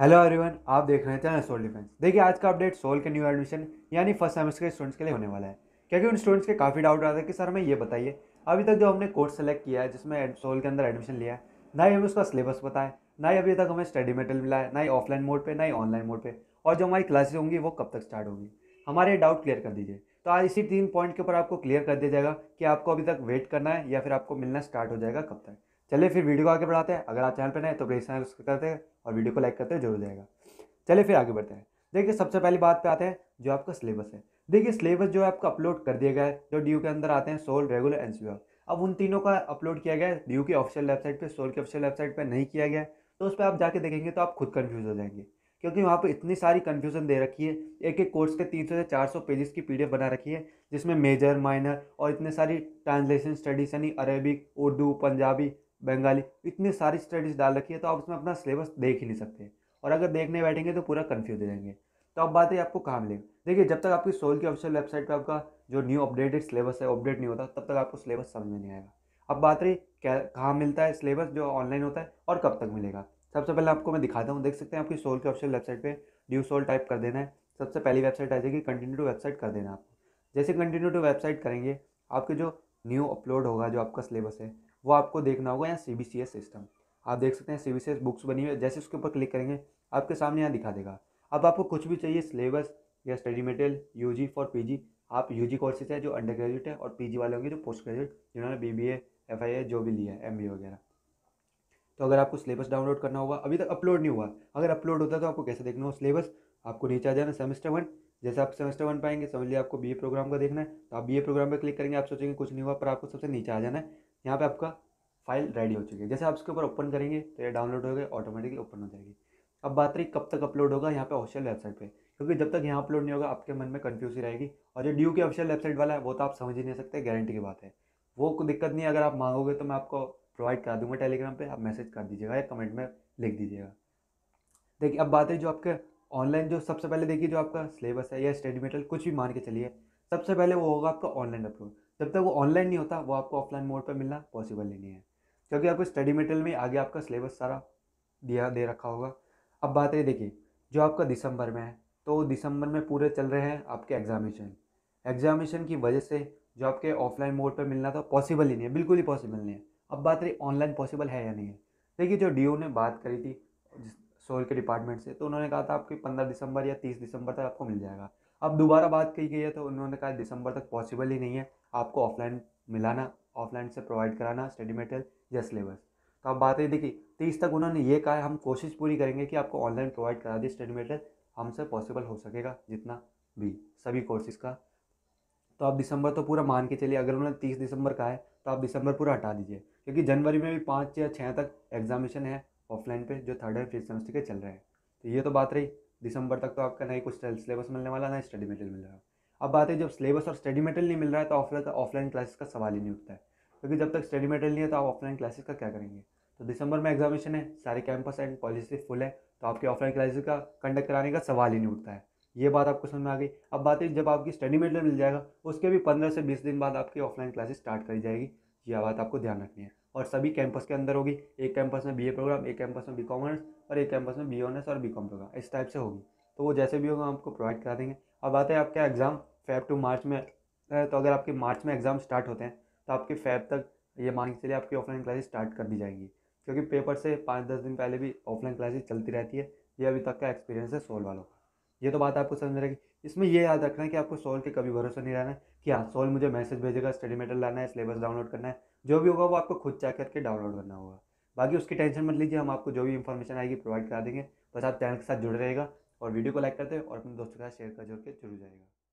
hello everyone आप देख रहे चैनल सोल डिफेंस देखिए आज का अपडेट सोल के न्यू एडमिशन यानी फर्स्ट सेमेस्टर के स्टूडेंट्स के लिए होने वाला है क्योंकि उन स्टूडेंट्स के काफ़ी डाउट आ रहा था कि सर हमें ये बताइए अभी तक जो हमने कोर्स सेलेक्ट किया है जिसमें सोल के अंदर एडमिशन लिया है ना ही हमें उसका सिलेबस पता है ना ही अभी तक हमें स्टडी मेटेरियल मिला है ना ही ऑफलाइन मोड पर ना ही ऑनलाइन मोड पर और जो हमारी क्लासेज होंगी वो कब तक स्टार्ट होगी हमारे डाउट क्लियर कर दीजिए तो आज इसी तीन पॉइंट के ऊपर आपको क्लियर कर दिया जाएगा कि आपको अभी तक वेट करना है या फिर आपको मिलना स्टार्ट हो जाएगा कब तक चलिए फिर वीडियो को आगे बढ़ाते हैं अगर आप चैनल पर नए तो प्लीज़ चैनल करते हैं और वीडियो को लाइक करते हुए जरूर जाएगा चलिए फिर आगे बढ़ते हैं देखिए सबसे पहली बात पे आते हैं जो आपका सिलेबस है देखिए सिलेबस जो है आपका अपलोड कर दिया गया है जो डी के अंदर आते हैं सोल रेगुलर एन अब उन तीनों का अपलोड किया गया है डी की ऑफिशियल वेबसाइट पर सोल की ऑफिशियल वेबसाइट पर नहीं किया गया तो उस पर आप जाके देखेंगे तो आप खुद कन्फ्यूज हो जाएंगे क्योंकि वहाँ पर इतनी सारी कन्फ्यूजन दे रखी है एक एक कोर्स के सौ से सौ पेजेस की पीडीएफ बना रखी है जिसमें मेजर माइनर और इतने सारी ट्रांसलेशन स्टडीज यानी अरेबिक उर्दू पंजाबी बंगाली इतनी सारी स्टडीज़ डाल रखी है तो आप उसमें अपना सिलेबस देख ही नहीं सकते और अगर देखने बैठेंगे तो पूरा कन्फ्यूज हो जाएंगे तो अब बात है आपको कहाँ मिलेगा देखिए जब तक आपकी सोल की ऑफिशियल वेबसाइट पर आपका जो न्यू अपडेटेड सिलेबस है अपडेट नहीं होता तब तक आपको सिलेबस समझ में नहीं आएगा अब बात रही क्या कहाँ मिलता है सिलेबस जो ऑनलाइन होता है और कब तक मिलेगा सबसे पहले आपको मैं दिखाता हूँ देख सकते हैं आपकी सोल की ऑफिशियल वेबसाइट पर न्यू सोल टाइप कर देना है सबसे पहली वेबसाइट आ जाएगी कंटिन्यू टू वेबसाइट कर देना आपको जैसे कंटिन्यू टू वेबसाइट करेंगे आपके जो न्यू अपलोड होगा जो आपका सिलेबस है वो आपको देखना होगा यहाँ C B C S system आप देख सकते हैं सी बी एस बुक्स बनी हुई है जैसे उसके ऊपर क्लिक करेंगे आपके सामने यहाँ दिखा देगा अब आपको कुछ भी चाहिए सिलेबस या study material U G for P G आप यू जी कोर्सेज है जो अंडर ग्रेजुएट है और पी जी वाले होंगे जो पोस्ट ग्रेजुएट जिन्होंने B B A F I A जो भी लिया है एम बी वगैरह तो अगर आपको सिलेबस डाउनलोड करना होगा अभी तक अपलोड नहीं हुआ अगर अपलोड होता है तो आपको कैसे देखना हो सिलेबस आपको नीचे आ जाना सेमेस्टर वन जैसे आप सेमेस्टर वन पाएंगे समझ लिया आपको बी प्रोग्राम का देखना है तो आप बी प्रोग्राम पर क्लिक करेंगे आप सोचेंगे कुछ नहीं हुआ पर आपको सबसे नीचे आ जाना है यहाँ पे आपका फाइल रेडी हो चुकी है जैसे आप इसके ऊपर ओपन करेंगे तो ये डाउनलोड हो गए ऑटोमेटिकली ओपन हो जाएगी अब बात रही कब तक अपलोड होगा यहाँ पे ऑफिशियल वेबसाइट पे क्योंकि जब तक यहाँ अपलोड नहीं होगा आपके मन में कन्फ्यूज ही रहेगी और जो ड्यू की ऑफिशियल वेबसाइट वाला है वो तो आप समझ ही नहीं सकते गारंटी की बात है वो कोई दिक्कत नहीं अगर आप मांगोगे तो मैं आपको प्रोवाइड करा दूंगा टेलीग्राम पर आप मैसेज कर दीजिएगा या कमेंट में लिख दीजिएगा देखिए अब बात है जो आपके ऑनलाइन जो सबसे पहले देखिए जो आपका सिलेबस है या स्टडी मेटेरियल कुछ भी मान के चलिए सबसे पहले वो होगा आपका ऑनलाइन अपलोड जब तक वो ऑनलाइन नहीं होता वो आपको ऑफलाइन मोड पर मिलना पॉसिबल ही नहीं है क्योंकि आपको स्टडी मटेरियल में आगे आपका सिलेबस सारा दिया दे रखा होगा अब बात है देखिए जो आपका दिसंबर में है तो दिसंबर में पूरे चल रहे हैं आपके एग्जामिनेशन एग्जामिनेशन की वजह से जो आपके ऑफलाइन मोड पर मिलना था पॉसिबल ही नहीं है बिल्कुल ही पॉसिबल नहीं है अब बात रही ऑनलाइन पॉसिबल है या नहीं है देखिए जो डी ने बात करी थी सोल के डिपार्टमेंट से तो उन्होंने कहा था आपके पंद्रह दिसंबर या तीस दिसंबर तक आपको मिल जाएगा अब दोबारा बात कही गई है तो उन्होंने कहा दिसंबर तक पॉसिबल ही नहीं है आपको ऑफलाइन मिलाना ऑफलाइन से प्रोवाइड कराना स्टडी मटेरियल या सिलेबस तो आप बात ये देखिए तेईस तक उन्होंने ये कहा हम कोशिश पूरी करेंगे कि आपको ऑनलाइन प्रोवाइड करा दें स्टडी मटेरियल हमसे पॉसिबल हो सकेगा जितना भी सभी कोर्सेज का तो आप दिसंबर तो पूरा मान के चलिए अगर उन्होंने तीस दिसंबर कहा है तो आप दिसंबर पूरा हटा दीजिए क्योंकि जनवरी में भी पाँच या छः तक एग्जामिशन है ऑफलाइन पे जो थर्ड एंड फिफ्थ सेमेस्टर के चल रहे हैं तो ये तो बात रही दिसंबर तक तो आपका नहीं कुछ सिलेबस मिलने वाला ना स्टडी मटेरियल मिल रहा है अब बात है जब सिलेबस और स्टडी मटेरियल नहीं मिल रहा है तो ऑफलाइन ऑफलाइन क्लासेस का सवाल ही नहीं उठता है क्योंकि जब तक स्टडी मटेरियल नहीं है तो आप ऑफलाइन क्लासेस का क्या करेंगे तो दिसंबर में एग्जामिशन है सारे कैंपस एंड कॉलेज फुल है तो आपके ऑफलाइन क्लासेस का कंडक्ट कराने का सवाल ही नहीं उठता है ये बात आपको समझ में आ गई अब बात है जब आपकी स्टडी मटेरियल मिल जाएगा उसके भी पंद्रह से बीस दिन बाद आपकी ऑफलाइन क्लासेस स्टार्ट करी जाएगी यह बात तो आपको ध्यान रखनी है और सभी कैंपस के अंदर होगी एक कैंपस में बीए प्रोग्राम एक कैंपस में बी कॉमर्स और एक कैंपस में बी ऑनर्स और बी कॉम प्रोग्राम इस टाइप से होगी तो वो जैसे भी होगा आपको प्रोवाइड करा देंगे अब आते हैं आपका एग्ज़ाम फैब टू मार्च में तो अगर आपके मार्च में एग्ज़ाम स्टार्ट होते हैं तो आपके फैब तक ये मान के चलिए आपकी ऑफलाइन क्लासेस स्टार्ट कर दी जाएंगी क्योंकि पेपर से पाँच दस दिन पहले भी ऑफलाइन क्लासेस चलती रहती है ये अभी तक का एक्सपीरियंस है सोल वालों का ये तो बात आपको समझ में रहेगी इसमें ये याद रखना है कि आपको सोल के कभी भरोसा नहीं रहना है कि हाँ सोल मुझे मैसेज भेजेगा स्टडी मेटर लाना है सिलेबस डाउनलोड करना है जो भी होगा वो आपको खुद चेक करके डाउनलोड करना होगा बाकी उसकी टेंशन मत लीजिए हम आपको जो भी इन्फॉर्मेशन आएगी प्रोवाइड करा देंगे बस आप चैनल के साथ जुड़ रहेगा और वीडियो को लाइक करते हैं और अपने दोस्तों के साथ शेयर कर जोड़ के जरूर जाएगा